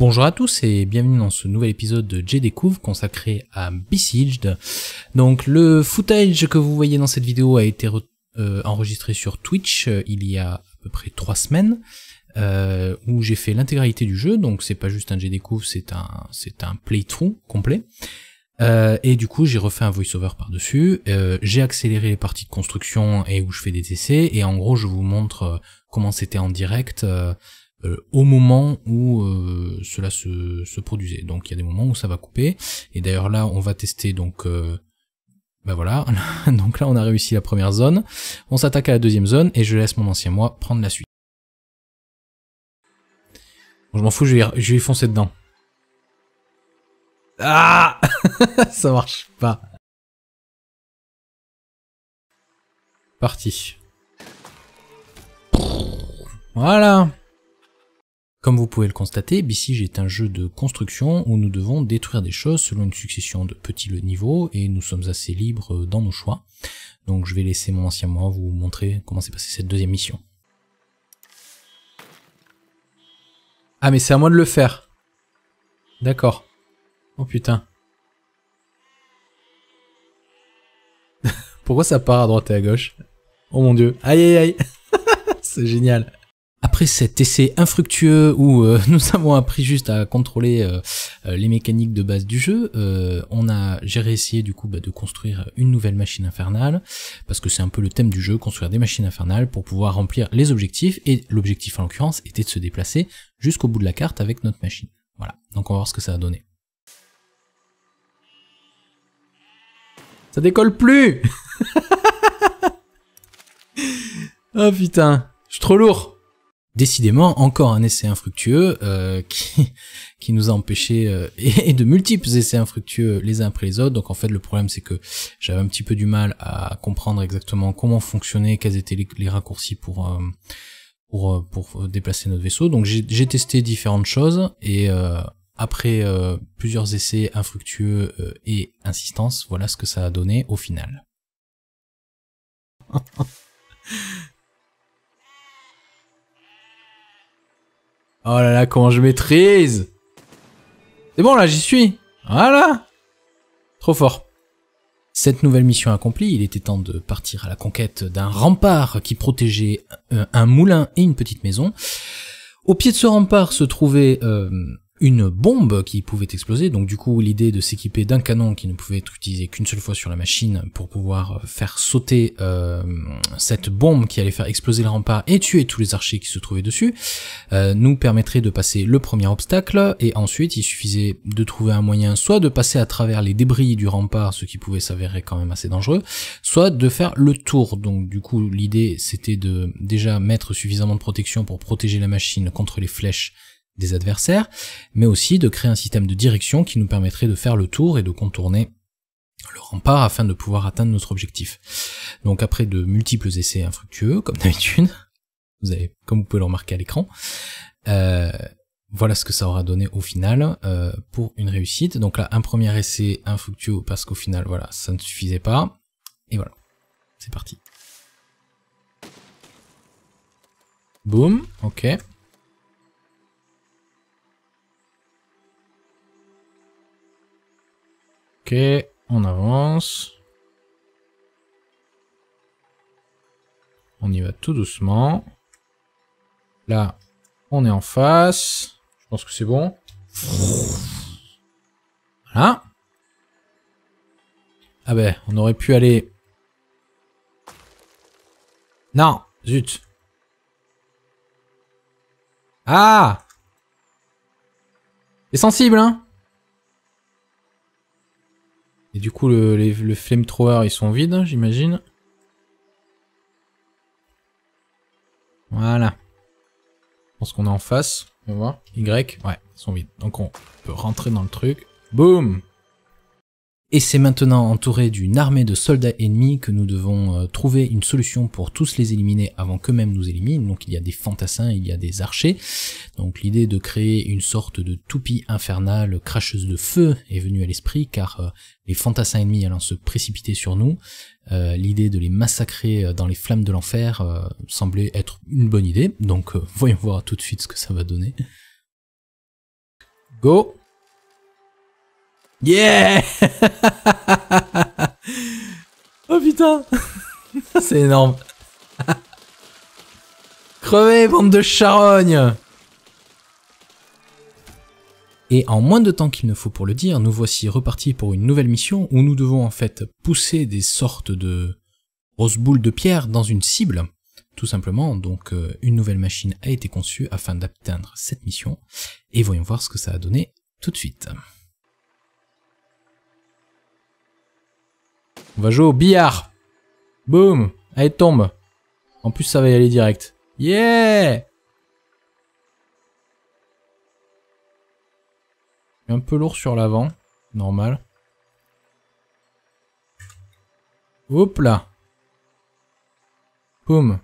Bonjour à tous et bienvenue dans ce nouvel épisode de j consacré à Besieged. Donc le footage que vous voyez dans cette vidéo a été euh, enregistré sur Twitch euh, il y a à peu près 3 semaines euh, où j'ai fait l'intégralité du jeu, donc c'est pas juste un j c'est un, un playthrough complet. et du coup j'ai refait un voiceover par-dessus, j'ai accéléré les parties de construction et où je fais des essais, et en gros je vous montre comment c'était en direct euh, au moment où euh, cela se, se, produisait. Donc il y a des moments où ça va couper. Et d'ailleurs là, on va tester donc euh, ben voilà, donc là on a réussi la première zone, on s'attaque à la deuxième zone et je laisse mon ancien moi prendre la suite. Bon, je m'en fous, je vais, je vais foncer dedans. Ah Ça marche pas. Parti. Voilà comme vous pouvez le constater, BCG est un jeu de construction où nous devons détruire des choses selon une succession de petits niveaux et nous sommes assez libres dans nos choix. Donc je vais laisser mon ancien moi vous montrer comment s'est passée cette deuxième mission. Ah mais c'est à moi de le faire. D'accord. Oh putain. Pourquoi ça part à droite et à gauche Oh mon dieu. Aïe aïe aïe. c'est génial. Après cet essai infructueux où euh, nous avons appris juste à contrôler euh, euh, les mécaniques de base du jeu, on a j'ai réessayé du coup bah, de construire une nouvelle machine infernale parce que c'est un peu le thème du jeu, construire des machines infernales pour pouvoir remplir les objectifs et l'objectif en l'occurrence était de se déplacer jusqu'au bout de la carte avec notre machine. Voilà, donc on va voir ce que ça a donné. Ça décolle plus Oh putain, je suis trop lourd Décidément, encore un essai infructueux euh, qui, nous a empêché euh, et, de multiples essais infructueux les uns après les autres. Donc en fait, le problème c'est que j'avais un petit peu du mal à comprendre exactement comment fonctionnaient, quels étaient les, raccourcis pour, euh, pour pour déplacer notre vaisseau. Donc j'ai testé différentes choses et après plusieurs essais infructueux et insistance, voilà ce que ça a donné au final. Oh là là, comment je maîtrise C'est bon là, j'y suis Voilà Trop fort. Cette nouvelle mission accomplie, il était temps de partir à la conquête d'un rempart qui protégeait euh, un moulin et une petite maison. Au pied de ce rempart se trouvait euh, une bombe qui pouvait exploser. Donc du coup, l'idée de s'équiper d'un canon qui ne pouvait être utilisé qu'une seule fois sur la machine pour pouvoir euh, faire sauter euh, cette bombe qui allait faire exploser le rempart et tuer tous les archers qui se trouvaient dessus, euh, nous permettrait de passer le premier obstacle et ensuite il suffisait de trouver un moyen soit de passer à travers les débris du rempart, ce qui pouvait s'avérer quand même assez dangereux, soit de faire le tour. Donc du coup, l'idée c'était de déjà mettre suffisamment de protection pour protéger la machine contre les flèches des adversaires, mais aussi de créer un système de direction qui nous permettrait de faire le tour et de contourner le rempart afin de pouvoir atteindre notre objectif. Donc après de multiples essais infructueux, comme d'habitude, vous avez, comme vous pouvez le remarquer à l'écran, euh, voilà ce que ça aura donné au final euh, pour une réussite. Donc là, un premier essai infructueux parce qu'au final, voilà, ça ne suffisait pas. Et voilà, c'est parti. Boom, ok. on avance. On y va tout doucement. Là, on est en face. Je pense que c'est bon. Voilà. Ah ben, on aurait pu aller... Non, zut. Ah C'est sensible, hein et du coup, le, les, le flamethrower, ils sont vides, j'imagine. Voilà. Je pense qu'on est en face. On va Y, ouais, ils sont vides. Donc on peut rentrer dans le truc. Boum et c'est maintenant entouré d'une armée de soldats ennemis que nous devons euh, trouver une solution pour tous les éliminer avant qu'eux-mêmes nous éliminent. Donc il y a des fantassins, il y a des archers. Donc l'idée de créer une sorte de toupie infernale cracheuse de feu est venue à l'esprit car euh, les fantassins ennemis allant se précipiter sur nous, euh, l'idée de les massacrer dans les flammes de l'enfer semblait être une bonne idée. Donc voyons voir tout de suite ce que ça va donner. Go Yeah Oh putain C'est énorme. Crevez, bande de charognes et en moins de temps qu'il ne faut pour le dire, nous voici repartis pour une nouvelle mission où nous devons en fait pousser des sortes de grosses boules de pierre dans une cible. Tout simplement, donc euh, une nouvelle machine a été conçue afin d'atteindre cette mission. Et voyons voir ce que ça a donné tout de suite. On va jouer au billard. Boum. Elle tombe. En plus, ça va y aller direct. Yeah Un peu lourd sur l'avant. Normal. Hop là. Boum.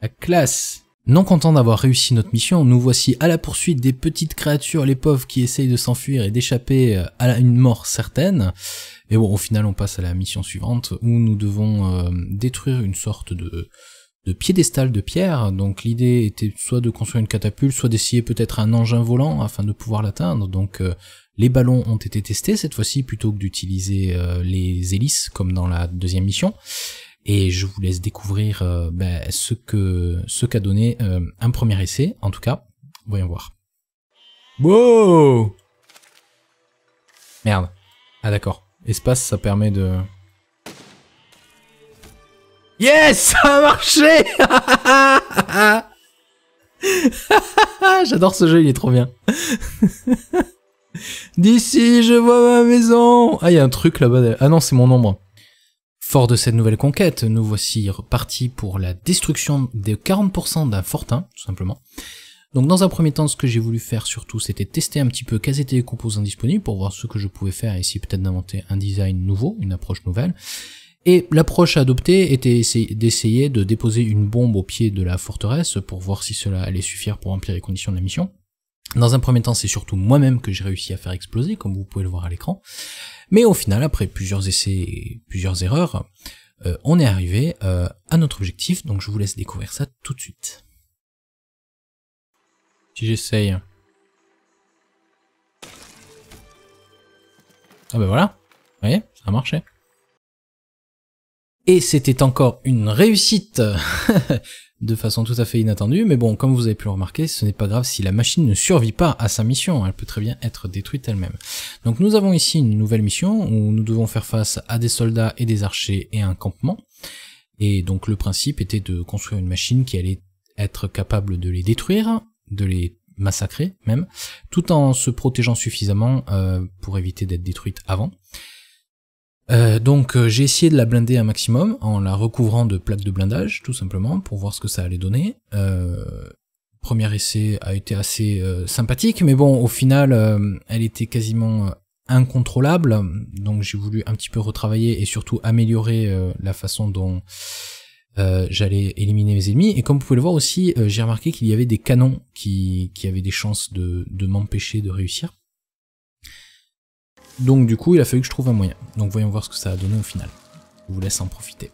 La classe. Non content d'avoir réussi notre mission, nous voici à la poursuite des petites créatures, les pauvres qui essayent de s'enfuir et d'échapper euh, à une mort certaine. Et bon, au final, on passe à la mission suivante où nous devons euh, détruire une sorte de, de piédestal de pierre. Donc l'idée était soit de construire une catapulte, soit d'essayer peut-être un engin volant afin de pouvoir l'atteindre. Donc euh, les ballons ont été testés cette fois-ci plutôt que d'utiliser les hélices comme dans la deuxième mission. Et je vous laisse découvrir euh, ben, ce que ce qu'a donné euh, un premier essai, en tout cas. Voyons voir. Wow Merde. Ah d'accord. Espace, ça permet de... Yes Ça a marché J'adore ce jeu, il est trop bien. D'ici, je vois ma maison Ah, il y a un truc là-bas. Ah non, c'est mon ombre. Fort de cette nouvelle conquête, nous voici repartis pour la destruction des 40% d'un fortin, tout simplement. Donc dans un premier temps, ce que j'ai voulu faire surtout, c'était tester un petit peu quels étaient les composants disponibles pour voir ce que je pouvais faire et peut-être d'inventer un design nouveau, une approche nouvelle. Et l'approche adoptée était d'essayer de déposer une bombe au pied de la forteresse pour voir si cela allait suffire pour remplir les conditions de la mission. Dans un premier temps, c'est surtout moi-même que j'ai réussi à faire exploser, comme vous pouvez le voir à l'écran. Mais au final, après plusieurs essais et plusieurs erreurs, euh, on est arrivé euh, à notre objectif, donc je vous laisse découvrir ça tout de suite. Si j'essaye... Ah ben voilà, vous voyez, ça a marché. Et c'était encore une réussite de façon tout à fait inattendue, mais bon, comme vous avez pu le remarquer, ce n'est pas grave si la machine ne survit pas à sa mission, elle peut très bien être détruite elle-même. Donc nous avons ici une nouvelle mission où nous devons faire face à des soldats et des archers et un campement, et donc le principe était de construire une machine qui allait être capable de les détruire, de les massacrer même, tout en se protégeant suffisamment euh, pour éviter d'être détruite avant. Euh, donc euh, j'ai essayé de la blinder un maximum en la recouvrant de plaques de blindage, tout simplement, pour voir ce que ça allait donner. Euh, premier essai a été assez sympathique, mais bon, au final, elle était quasiment incontrôlable, donc j'ai voulu un petit peu retravailler et surtout améliorer la façon dont j'allais éliminer mes ennemis. Et comme vous pouvez le voir aussi, j'ai remarqué qu'il y avait des canons qui, avaient des chances de m'empêcher de réussir. Donc du coup, il a fallu que je trouve un moyen. Donc voyons voir ce que ça a donné au final. Je vous laisse en profiter.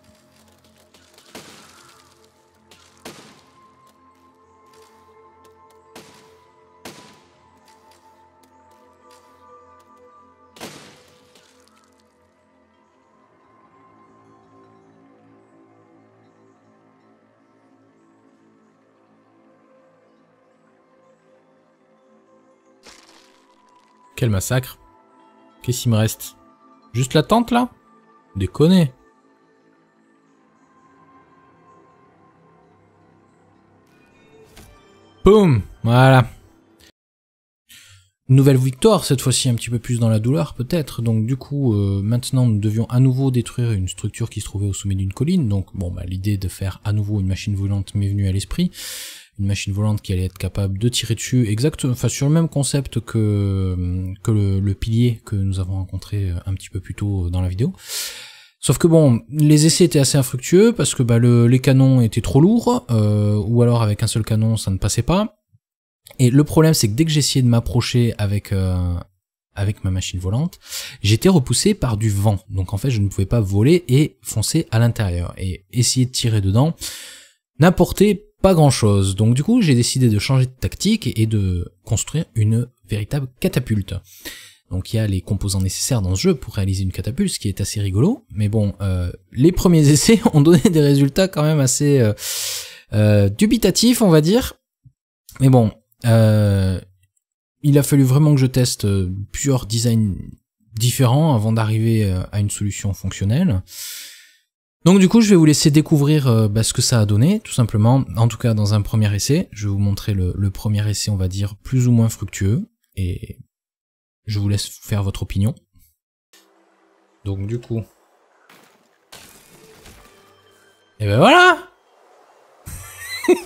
Quel massacre Qu'est-ce qu'il me reste Juste la tente là Déconnez. Boum Voilà. Nouvelle victoire, cette fois-ci un petit peu plus dans la douleur peut-être. Donc du coup, euh, maintenant nous devions à nouveau détruire une structure qui se trouvait au sommet d'une colline. Donc bon, bah, l'idée de faire à nouveau une machine volante m'est venue à l'esprit une machine volante qui allait être capable de tirer dessus, exact, enfin sur le même concept que, que le, pilier que nous avons rencontré euh, un petit peu plus tôt euh, dans la vidéo. Sauf que bon, les essais étaient assez infructueux parce que bah, le, les canons étaient trop lourds, euh, ou alors avec un seul canon ça ne passait pas. Et le problème c'est que dès que j'essayais de m'approcher avec avec ma machine volante, j'étais repoussé par du vent. Donc en fait, je ne pouvais pas voler et foncer à l'intérieur. Et essayer de tirer dedans, n'importe grand chose. Donc du coup, j'ai décidé de changer de tactique et de construire une véritable catapulte. Donc il y a les composants nécessaires dans ce jeu pour réaliser une catapulte, ce qui est assez rigolo. Mais bon, euh, les premiers essais ont donné des résultats quand même assez euh, euh, dubitatifs, on va dire. Mais bon, il a fallu vraiment que je teste plusieurs designs différents avant d'arriver à une solution fonctionnelle. Donc du coup, je vais vous laisser découvrir euh, bah, ce que ça a donné, tout simplement, en tout cas dans un premier essai. Je vais vous montrer le, premier essai, on va dire, plus ou moins fructueux, et je vous laisse faire votre opinion. Donc du coup... Et ben voilà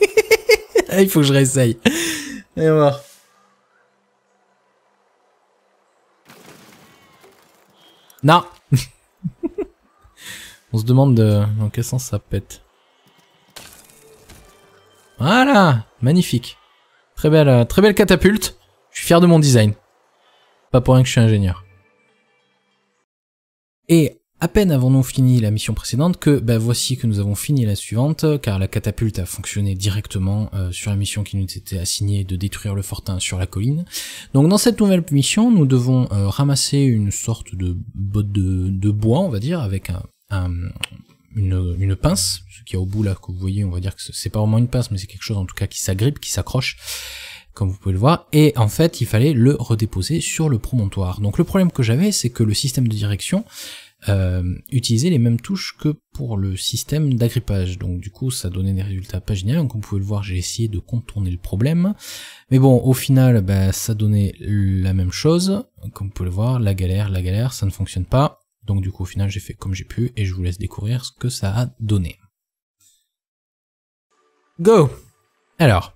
ah, Il faut que je réessaye. Et voir. Non On se demande euh, dans quel sens ça pète. Voilà Magnifique. Très belle, euh, très belle catapulte. Je suis fier de mon design. Pas pour rien que je suis ingénieur. Et à peine avons-nous fini la mission précédente que bah, voici que nous avons fini la suivante, car la catapulte a fonctionné directement euh, sur la mission qui nous était assignée de détruire le fortin sur la colline. Donc dans cette nouvelle mission, nous devons ramasser une sorte de botte de bois, on va dire, avec un, une, pince, ce qui a au bout là que vous voyez, on va dire que c'est pas vraiment une pince, mais c'est quelque chose en tout cas qui s'agrippe, qui s'accroche, comme vous pouvez le voir. Et en fait, il fallait le redéposer sur le promontoire. Donc le problème que j'avais, c'est que le système de direction euh, utilisait les mêmes touches que pour le système d'agrippage. Donc du coup, ça donnait des résultats pas géniaux. Comme vous pouvez le voir, j'ai essayé de contourner le problème. Mais bon, au final, bah, ça donnait la même chose. Comme vous pouvez le voir, la galère, la galère, ça ne fonctionne pas. Donc du coup au final j'ai fait comme j'ai pu et je vous laisse découvrir ce que ça a donné. Go Alors.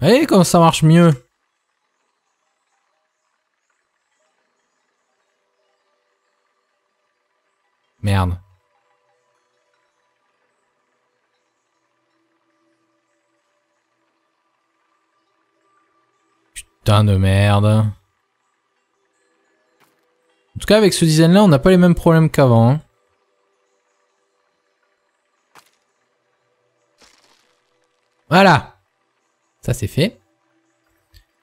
Allez comme ça marche mieux Merde. Putain de merde. En tout cas, avec ce design-là, on n'a pas les mêmes problèmes qu'avant. Hein. Voilà. Ça, c'est fait.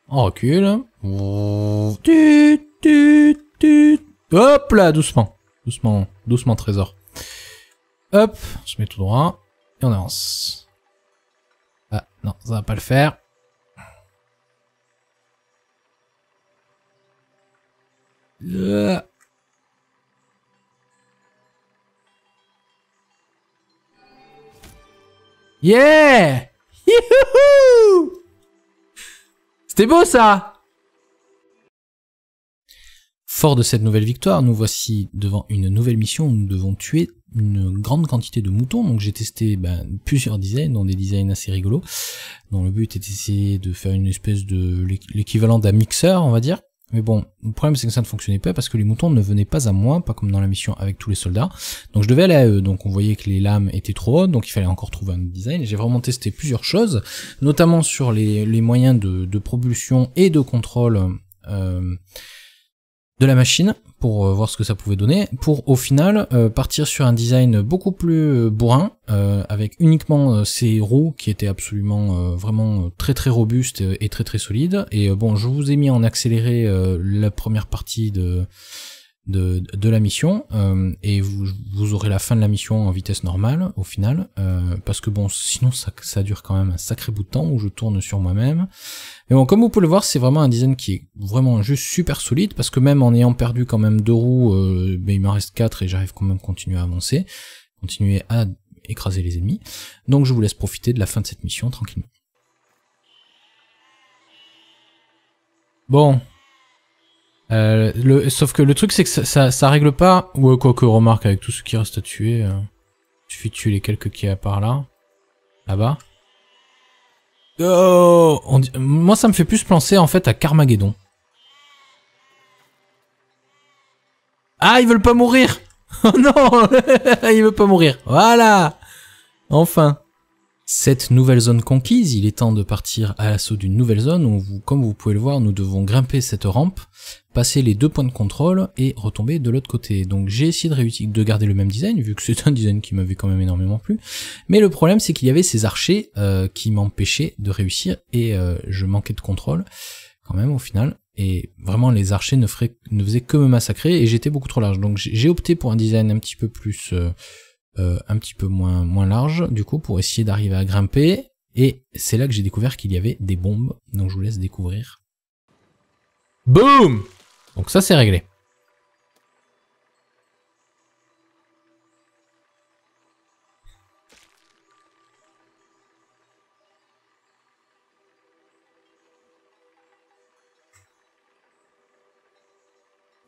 On recule. Hop là, doucement. Doucement, doucement, trésor. Hop, je se tout droit. Et on avance. Ah, non, ça va pas le faire. Yeah C'était beau ça Fort de cette nouvelle victoire, nous voici devant une nouvelle mission où nous devons tuer une grande quantité de moutons. Donc j'ai testé ben, plusieurs designs, dont des designs assez rigolos. Dont le but était d'essayer de faire une espèce de l'équivalent d'un mixeur, on va dire. Mais bon, le problème c'est que ça ne fonctionnait pas parce que les moutons ne venaient pas à moi, pas comme dans la mission avec tous les soldats. Donc je devais aller à eux, donc on voyait que les lames étaient trop hautes, donc il fallait encore trouver un design. J'ai vraiment testé plusieurs choses, notamment sur les, moyens de, propulsion et de contrôle euh, de la machine pour euh, voir ce que ça pouvait donner, pour au final euh, partir sur un design beaucoup plus euh, bourrin, avec uniquement ces roues qui étaient absolument vraiment très très robustes et, très très solides. Et bon, je vous ai mis en accéléré la première partie de, de, la mission, et vous, vous, aurez la fin de la mission en vitesse normale au final, parce que bon, sinon ça, ça dure quand même un sacré bout de temps où je tourne sur moi-même. Mais bon, comme vous pouvez le voir, c'est vraiment un design qui est vraiment juste super solide, parce que même en ayant perdu quand même deux roues, euh, ben, il m'en reste quatre et j'arrive quand même à continuer à avancer, continuer à écraser les ennemis. Donc je vous laisse profiter de la fin de cette mission tranquillement. Bon. Euh, le, sauf que le truc c'est que ça, ça, règle pas, ou euh, quoi que remarque avec tout ce qui reste à tuer, euh, il suffit de tuer les quelques qui y a par là, là-bas. Oh, Moi, ça me fait plus penser en fait à Carmageddon. Ah, ils veulent pas mourir Oh non Il veut pas mourir. Voilà Enfin cette nouvelle zone conquise, il est temps de partir à l'assaut d'une nouvelle zone où, vous, comme vous pouvez le voir, nous devons grimper cette rampe, passer les deux points de contrôle et retomber de l'autre côté. Donc j'ai essayé de, de, garder le même design, vu que c'est un design qui m'avait quand même énormément plu, mais le problème c'est qu'il y avait ces archers euh, qui m'empêchaient de réussir et euh, je manquais de contrôle quand même au final. Et vraiment les archers ne, faisaient que me massacrer et j'étais beaucoup trop large. Donc j'ai opté pour un design un petit peu plus... Euh, euh, un petit peu moins, moins large, du coup, pour essayer d'arriver à grimper. Et c'est là que j'ai découvert qu'il y avait des bombes, donc je vous laisse découvrir. BOOM Donc ça, c'est réglé.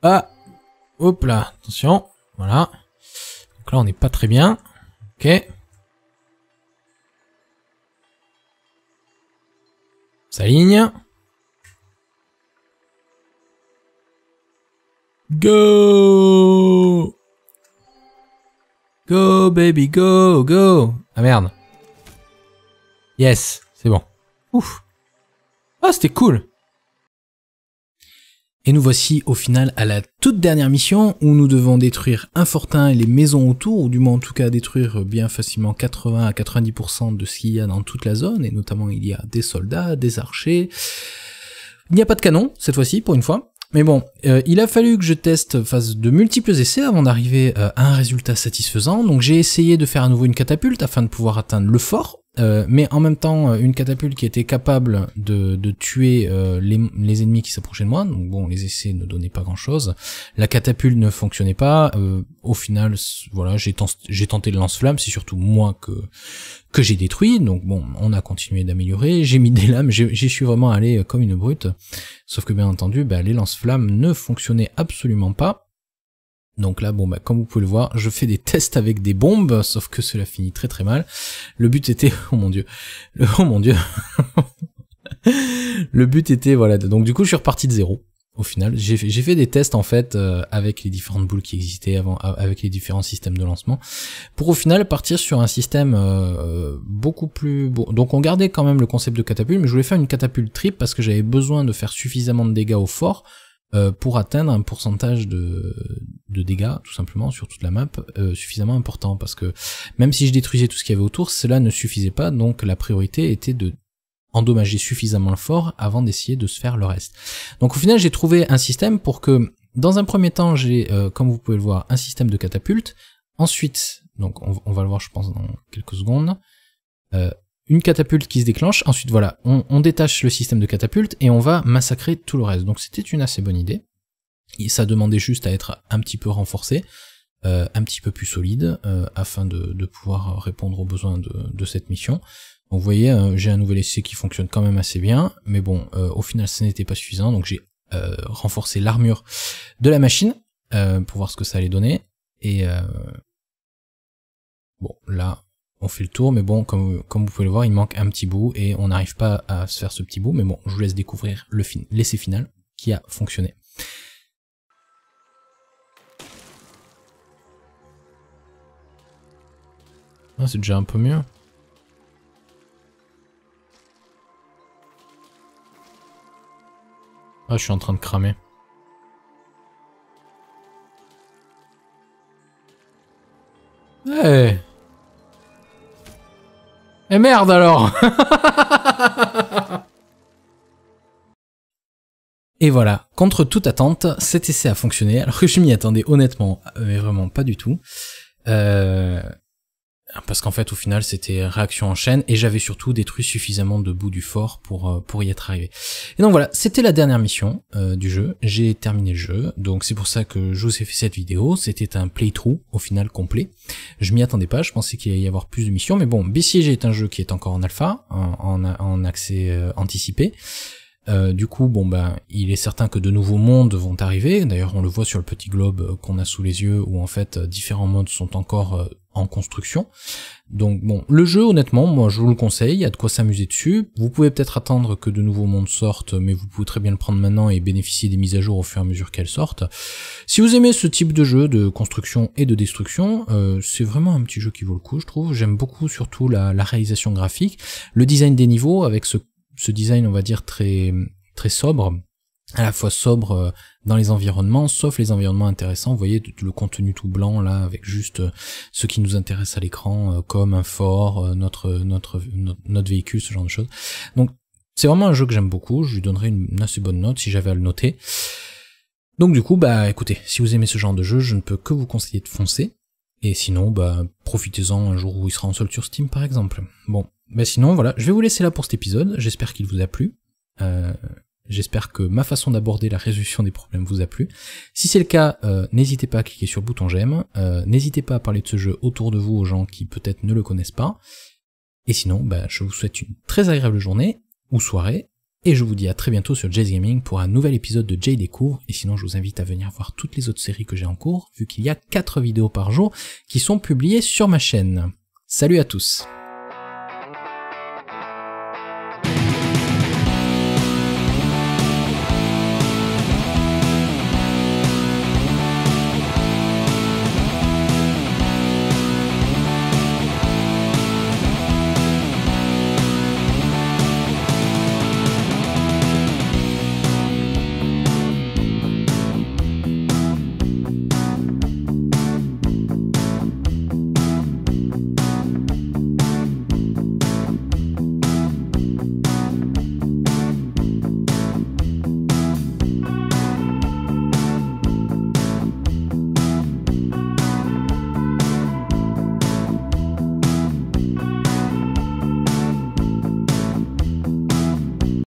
Ah Hop là, attention, voilà là, on n'est pas très bien. Ok. Ça ligne. Go Go baby, go, go Ah merde. Yes, c'est bon. Ouf. Ah, c'était cool. Et nous voici au final à la toute dernière mission où nous devons détruire un fortin et les maisons autour, ou du moins en tout cas détruire bien facilement 80 à 90% de ce qu'il y a dans toute la zone, et notamment il y a des soldats, des archers. Il n'y a pas de canon cette fois-ci pour une fois. Mais bon, euh, il a fallu que je teste face de multiples essais avant d'arriver euh, à un résultat satisfaisant, donc j'ai essayé de faire à nouveau une catapulte afin de pouvoir atteindre le fort, euh, mais en même temps, euh, une catapulte qui était capable de, de tuer euh, les, les, ennemis qui s'approchaient de moi, donc bon, les essais ne donnaient pas grand-chose. La catapulte ne fonctionnait pas. au final, voilà, j'ai tenté, tenté le lance-flamme, c'est surtout moi que que j'ai détruit. Donc bon, on a continué d'améliorer. J'ai mis des lames, j'y suis vraiment allé comme une brute. Sauf que bien entendu, bah, les lance-flammes ne fonctionnaient absolument pas. Donc là, bon, bah, comme vous pouvez le voir, je fais des tests avec des bombes, sauf que cela finit très très mal. Le but était, oh mon dieu, oh mon dieu, le oh but était, voilà, donc du coup, je suis reparti de zéro. Au final, j'ai fait, des tests en fait euh, avec les différentes boules qui existaient avant, avec les différents systèmes de lancement, pour au final partir sur un système euh, beaucoup plus. Bon. Donc on gardait quand même le concept de catapulte, mais je voulais faire une catapulte trip, parce que j'avais besoin de faire suffisamment de dégâts au fort euh, pour atteindre un pourcentage de, dégâts, tout simplement, sur toute la map, euh, suffisamment important. Parce que même si je détruisais tout ce qu'il y avait autour, cela ne suffisait pas, donc la priorité était de endommager suffisamment fort avant d'essayer de se faire le reste. Donc au final, j'ai trouvé un système pour que, dans un premier temps, j'ai, euh, comme vous pouvez le voir, un système de catapulte. Ensuite, donc on, va le voir, je pense, dans quelques secondes une catapulte qui se déclenche, ensuite voilà, on, détache le système de catapulte et on va massacrer tout le reste. Donc c'était une assez bonne idée. ça demandait juste à être un petit peu renforcé, euh, un petit peu plus solide, euh, afin de, pouvoir répondre aux besoins de, cette mission. Donc vous voyez, euh, j'ai un nouvel essai qui fonctionne quand même assez bien, mais bon, au final ce n'était pas suffisant, donc j'ai renforcé l'armure de la machine pour voir ce que ça allait donner. Et bon, là, on fait le tour, mais bon, comme, comme vous pouvez le voir, il manque un petit bout et on n'arrive pas à se faire ce petit bout, mais bon, je vous laisse découvrir le fin l'essai final qui a fonctionné. Ah, c'est déjà un peu mieux. Ah, je suis en train de cramer. Hey eh merde alors Et voilà, contre toute attente, cet essai a fonctionné, alors que je m'y attendais honnêtement, mais vraiment pas du tout. Euh, parce qu'en fait au final c'était réaction en chaîne et j'avais surtout détruit suffisamment de bouts du fort pour euh, pour y être arrivé. Et donc voilà, c'était la dernière mission euh, du jeu, j'ai terminé le jeu, donc c'est pour ça que je vous ai fait cette vidéo, c'était un playthrough au final complet. Je m'y attendais pas, je pensais qu'il allait y avoir plus de missions, mais bon, BCG est un jeu qui est encore en alpha, en, en, accès euh, anticipé, euh, du coup, bon ben, il est certain que de nouveaux mondes vont arriver. D'ailleurs, on le voit sur le petit globe euh, qu'on a sous les yeux, où en fait euh, différents mondes sont encore en construction. Donc bon, le jeu, honnêtement, moi je vous le conseille. Il y a de quoi s'amuser dessus. Vous pouvez peut-être attendre que de nouveaux mondes sortent, mais vous pouvez très bien le prendre maintenant et bénéficier des mises à jour au fur et à mesure qu'elles sortent. Si vous aimez ce type de jeu de construction et de destruction, c'est vraiment un petit jeu qui vaut le coup, je trouve. J'aime beaucoup surtout la réalisation graphique, le design des niveaux avec ce ce design, on va dire, très, très sobre, à la fois sobre euh, dans les environnements, sauf les environnements intéressants. Vous voyez le contenu tout blanc là, avec juste euh, ce qui nous intéresse à l'écran, euh, comme un fort, notre, notre, notre véhicule, ce genre de choses. Donc c'est vraiment un jeu que j'aime beaucoup. Je lui donnerais une assez bonne note si j'avais à le noter. Donc du coup, bah écoutez, si vous aimez ce genre de jeu, je ne peux que vous conseiller de foncer. Et sinon, bah profitez-en un jour où il sera en solde sur Steam par exemple. Bon, mais bah, sinon, voilà, je vais vous laisser là pour cet épisode. J'espère qu'il vous a plu. Euh, j'espère que ma façon d'aborder la résolution des problèmes vous a plu. Si c'est le cas, euh, n'hésitez pas à cliquer sur le bouton j'aime. Euh, n'hésitez pas à parler de ce jeu autour de vous aux gens qui peut-être ne le connaissent pas. Et sinon, bah, je vous souhaite une très agréable journée ou soirée. Et je vous dis à très bientôt sur Jay's Gaming pour un nouvel épisode de Jay Découvre. Et sinon, je vous invite à venir voir toutes les autres séries que j'ai en cours, vu qu'il y a 4 vidéos par jour qui sont publiées sur ma chaîne. Salut à tous